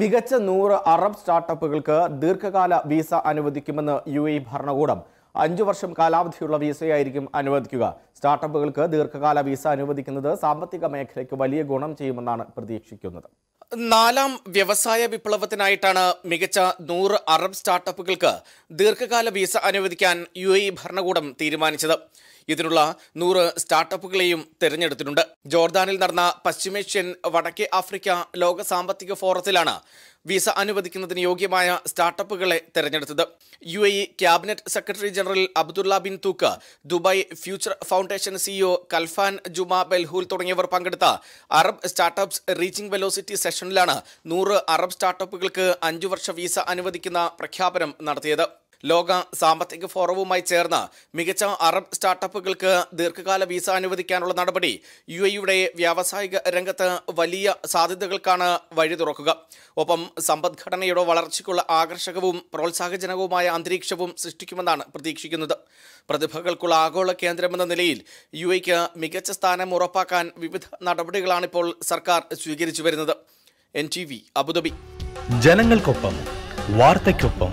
മികച്ച നൂറ് അറബ് സ്റ്റാർട്ടപ്പുകൾക്ക് ദീർഘകാല വിസ അനുവദിക്കുമെന്ന് യു എ ഭരണകൂടം അഞ്ചു വർഷം കാലാവധിയുള്ള വിസയായിരിക്കും അനുവദിക്കുക സ്റ്റാർട്ടപ്പുകൾക്ക് ദീർഘകാല വിസ അനുവദിക്കുന്നത് സാമ്പത്തിക മേഖലയ്ക്ക് വലിയ ഗുണം ചെയ്യുമെന്നാണ് പ്രതീക്ഷിക്കുന്നത് നാലാം വ്യവസായ വിപ്ലവത്തിനായിട്ടാണ് മികച്ച നൂറ് അറബ് സ്റ്റാർട്ടപ്പുകൾക്ക് ദീർഘകാല വിസ അനുവദിക്കാൻ യു എ ഭരണകൂടം തീരുമാനിച്ചത് ഇതിനുള്ള നൂറ് സ്റ്റാർട്ടപ്പുകളെയും തിരഞ്ഞെടുത്തിട്ടുണ്ട് ജോർദാനിൽ നടന്ന പശ്ചിമേഷ്യൻ വടക്കേ ആഫ്രിക്ക ലോക സാമ്പത്തിക ഫോറത്തിലാണ് വിസ അനുവദിക്കുന്നതിന് യോഗ്യമായ സ്റ്റാർട്ടപ്പുകളെ തെരഞ്ഞെടുത്തത് UAE cabinet secretary general Abdullah bin Touq Dubai future foundation CEO Khalfan Juma Belhoul തുടങ്ങിയവർ പങ്കെടുത്ത അറബ് സ്റ്റാർട്ടപ്സ് റീച്ചിംഗ് വെലോസിറ്റി സെഷനിലാണ് നൂറ് അറബ് സ്റ്റാർട്ടപ്പുകൾക്ക് അഞ്ചു വർഷ വിസ അനുവദിക്കുന്ന പ്രഖ്യാപനം നടത്തിയത് ലോക സാമ്പത്തിക ഫോറവുമായി ചേർന്ന് മികച്ച അറബ് സ്റ്റാർട്ടപ്പുകൾക്ക് ദീർഘകാല വിസ അനുവദിക്കാനുള്ള നടപടി യു എയുടെ വ്യാവസായിക രംഗത്ത് വലിയ സാധ്യതകൾക്കാണ് വഴി തുറക്കുക ഒപ്പം സമ്പദ്ഘടനയുടെ വളർച്ചയ്ക്കുള്ള ആകർഷകവും പ്രോത്സാഹജനകവുമായ അന്തരീക്ഷവും സൃഷ്ടിക്കുമെന്നാണ് പ്രതീക്ഷിക്കുന്നത് പ്രതിഭകൾക്കുള്ള ആഗോള കേന്ദ്രമെന്ന നിലയിൽ യു എക്ക് മികച്ച സ്ഥാനം ഉറപ്പാക്കാൻ വിവിധ നടപടികളാണിപ്പോൾ സർക്കാർ സ്വീകരിച്ചു വരുന്നത് എൻ ടി വി അബുദാബി ജനങ്ങൾക്കൊപ്പം വാർത്തയ്ക്കൊപ്പം